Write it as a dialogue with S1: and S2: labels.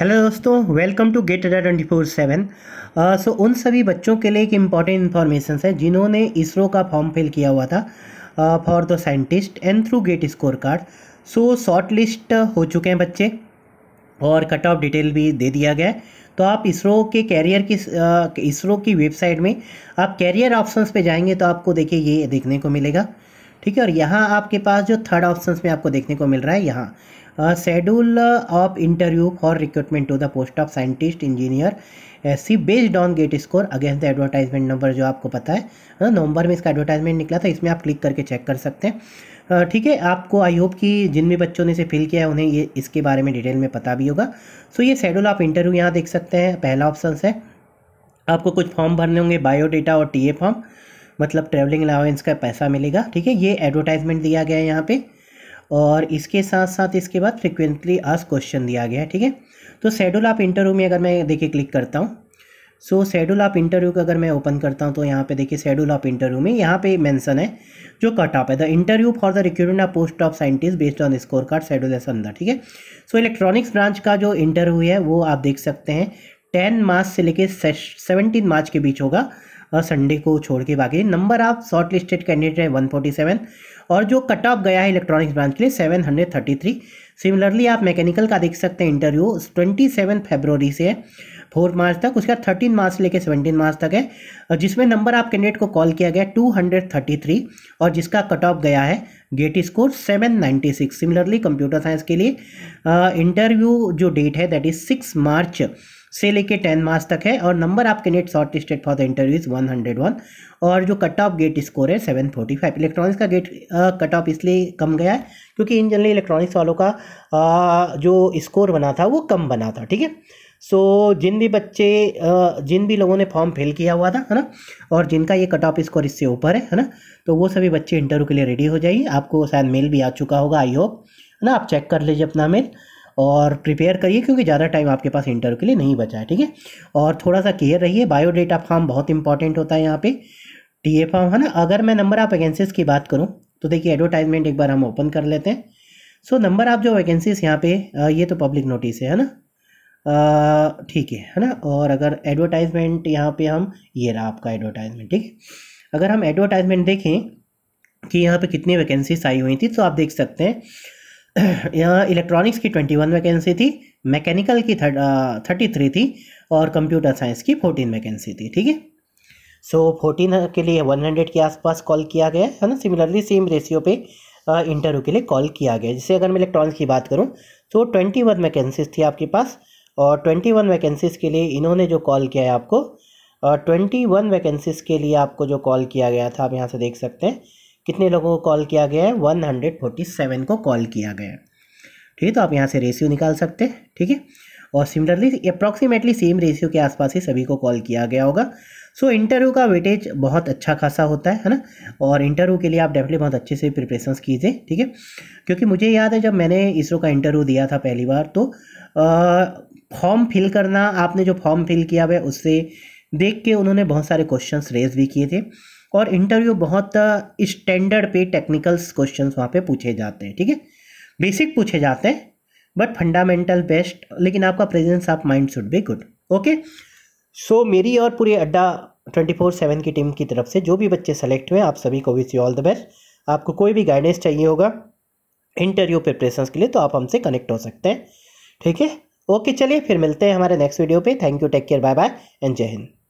S1: hello दोस्तों welcome to GATE Adda twenty four seven so उन सभी बच्चों के लिए एक इम्पॉर्टेंट इन्फॉर्मेशन है जिन्होंने इसरो का फॉर्म फिल किया हुआ था for the scientist and through GATE scorecard so shortlist हो चुके हैं बच्चे और कट ऑफ डिटेल भी दे दिया गया है तो आप इसरो के कैरियर की uh, इसरो की वेबसाइट में आप कैरियर ऑप्शंस पे जाएंगे तो आपको देखिए ये देखने को मिलेगा ठीक है और यहाँ आपके पास जो थर्ड ऑप्शन में आपको देखने को मिल रहा है यहाँ schedule of interview for recruitment to the post of scientist engineer C based on GATE score against the advertisement number जो आपको पता है हाँ, नवंबर में इसका एडवर्टाइजमेंट निकला था इसमें आप क्लिक करके चेक कर सकते हैं ठीक है आपको आई होप कि जिन भी बच्चों ने इसे फिल किया है उन्हें ये इसके बारे में डिटेल में पता भी होगा सो so, ये शेड्यूल आप इंटरव्यू यहाँ देख सकते हैं पहला ऑप्शन है आपको कुछ फॉर्म भरने होंगे बायोडेटा और टी फॉर्म मतलब ट्रैवलिंग अलाउेंस का पैसा मिलेगा ठीक है ये एडवर्टाइजमेंट दिया गया है यहाँ पर और इसके साथ साथ इसके बाद फ्रिक्वेंटली आज क्वेश्चन दिया गया है ठीक है तो शेड्यूल आप इंटरव्यू में अगर मैं देखिए क्लिक करता हूँ सो शेड्यूल ऑफ इंटरव्यू का अगर मैं ओपन करता हूँ तो यहाँ पे देखिए शेड्यूल ऑफ इंटरव्यू में यहाँ पे मेंशन है जो कट ऑफ है the interview for the recruitment of post of scientist based on score card schedule है अंदर ठीक है सो इलेक्ट्रॉनिक्स ब्रांच का जो इंटरव्यू है वो आप देख सकते हैं टेन मार्च से लेकर सेवनटीन मार्च के बीच होगा संडे को छोड़ के बाकी number of shortlisted candidate है वन फोर्टी सेवन और जो कट ऑफ गया है इलेक्ट्रॉनिक्स ब्रांच के लिए seven hundred thirty three similarly आप मैकेनिकल का देख सकते हैं इंटरव्यू ट्वेंटी सेवन फेबररी से है फोर मार्च तक उसके बाद थर्टीन मार्च लेके लेकर सेवनटीन मार्च तक है और जिसमें नंबर आप कैंडिडेट को कॉल किया गया टू हंड्रेड थर्टी थ्री और जिसका कट ऑफ गया है GATE score seven ninety six similarly computer science के लिए इंटरव्यू जो डेट है दैट इज़ सिक्स मार्च से लेके टेन मार्क्स तक है और नंबर आपके net shortlisted for the interview is one hundred one और जो कट ऑफ गेट स्कोर है सेवन फोर्टी फाइव इलेक्ट्रॉनिक्स का गेट कट ऑफ इसलिए कम गया है क्योंकि इन जनरली इलेक्ट्रॉनिक्स वालों का आ, जो स्कोर बना था वो कम बना था ठीक है सो so, जिन भी बच्चे जिन भी लोगों ने फॉर्म फिल किया हुआ था है ना और जिनका ये कट ऑफ स्कोर इससे ऊपर है है ना तो वो सभी बच्चे इंटरव्यू के लिए रेडी हो जाइए आपको शायद मेल भी आ चुका होगा आई होप है ना आप चेक कर लीजिए अपना मेल और प्रिपेयर करिए क्योंकि ज़्यादा टाइम आपके पास इंटरव्यू के लिए नहीं बचा है ठीक है और थोड़ा सा केयर रहिए बायोडेटा फॉर्म बहुत इंपॉर्टेंट होता है यहाँ पे टी ए फॉर्म है ना अगर मैं नंबर ऑफ़ वैकेंसीज की बात करूँ तो देखिए एडवर्टाइजमेंट एक बार हम ओपन कर लेते हैं सो नंबर ऑफ़ जो वैकेंसीज यहाँ पे ये तो पब्लिक नोटिस है है ना ठीक है है ना और अगर एडवर्टाइजमेंट यहाँ पे हम ये रहा आपका एडवर्टाइजमेंट ठीक है अगर हम एडवर्टाइजमेंट देखें कि यहाँ पे कितनी वैकेंसीज आई हुई थी तो आप देख सकते हैं यहाँ इलेक्ट्रॉनिक्स की ट्वेंटी वन वैकेंसी थी मैकेनिकल की थर्टी थ्री थी और कंप्यूटर साइंस की फोर्टीन वैकेंसी थी ठीक है सो फोर्टीन के लिए वन हंड्रेड के आसपास कॉल किया गया है ना सिमिलरली सेम रेशियो पे इंटरव्यू के लिए कॉल किया गया जैसे अगर मैं इलेक्ट्रॉनिक्स की बात करूँ तो ट्वेंटी वन वैकेंसीज थी आपके पास और ट्वेंटी वन वैकेंसीज़ के लिए इन्होंने जो कॉल किया है आपको ट्वेंटी वन वैकेंसीज़ के लिए आपको जो कॉल किया गया था आप यहाँ से देख सकते हैं कितने लोगों को कॉल किया गया है 147 को कॉल किया गया है ठीक है तो आप यहाँ से रेशियो निकाल सकते हैं ठीक है और सिमिलरली अप्रॉक्सीमेटली सेम रेशियो के आसपास ही सभी को कॉल किया गया होगा सो इंटरव्यू का वेटेज बहुत अच्छा खासा होता है है ना और इंटरव्यू के लिए आप डेफिनेटली बहुत अच्छे से प्रिपरेशंस कीजिए ठीक है क्योंकि मुझे याद है जब मैंने इसरो का इंटरव्यू दिया था पहली बार तो फॉर्म फिल करना आपने जो फॉर्म फिल किया हुआ उससे देख के उन्होंने बहुत सारे क्वेश्चंस रेज भी किए थे और इंटरव्यू बहुत स्टैंडर्ड uh, पे टेक्निकल्स क्वेश्चन वहाँ पे पूछे जाते हैं ठीक है बेसिक पूछे जाते हैं बट फंडामेंटल बेस्ट लेकिन आपका presence of mind should be good okay so मेरी और पूरी अड्डा ट्वेंटी फोर सेवन की टीम की तरफ से जो भी बच्चे सेलेक्ट हुए आप सभी को wish you all the best आपको कोई भी गाइडेंस चाहिए होगा इंटरव्यू प्रिपरेशन के लिए तो आप हमसे कनेक्ट हो सकते हैं ठीक है ओके चलिए फिर मिलते हैं हमारे नेक्स्ट वीडियो पे thank you take care bye bye and जय हिंद